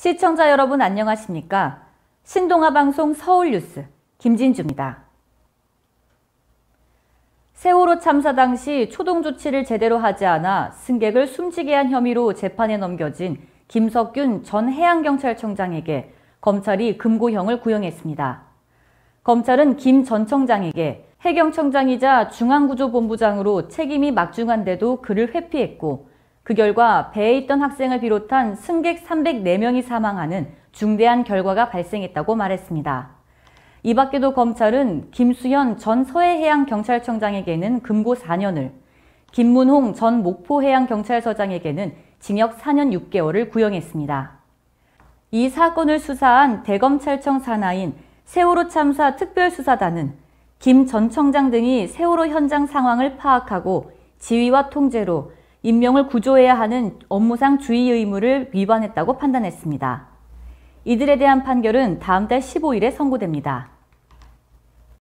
시청자 여러분 안녕하십니까? 신동아 방송 서울뉴스 김진주입니다. 세월호 참사 당시 초동 조치를 제대로 하지 않아 승객을 숨지게 한 혐의로 재판에 넘겨진 김석균 전 해양경찰청장에게 검찰이 금고형을 구형했습니다. 검찰은 김 전 청장에게 해경청장이자 중앙구조본부장으로 책임이 막중한데도 그를 회피했고 그 결과 배에 있던 학생을 비롯한 승객 304명이 사망하는 중대한 결과가 발생했다고 말했습니다. 이 밖에도 검찰은 김수현 전 서해해양경찰청장에게는 금고 4년을, 김문홍 전 목포해양경찰서장에게는 징역 4년 6개월을 구형했습니다. 이 사건을 수사한 대검찰청 산하인 세월호 참사 특별수사단은 김 전 청장 등이 세월호 현장 상황을 파악하고 지휘와 통제로 인명을 구조해야 하는 업무상 주의 의무를 위반했다고 판단했습니다. 이들에 대한 판결은 다음 달 15일에 선고됩니다.